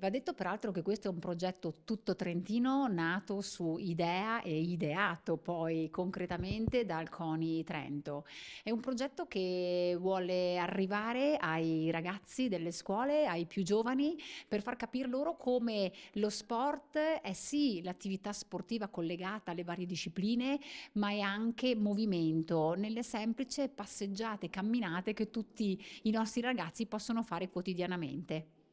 Va detto peraltro che questo è un progetto tutto trentino nato su idea e ideato poi concretamente dal CONI Trento. È un progetto che vuole arrivare ai ragazzi delle scuole, ai più giovani, per far capire loro come lo sport è sì l'attività sportiva collegata alle varie discipline, ma è anche movimento nelle semplici passeggiate, camminate che tutti i nostri ragazzi possono fare quotidianamente.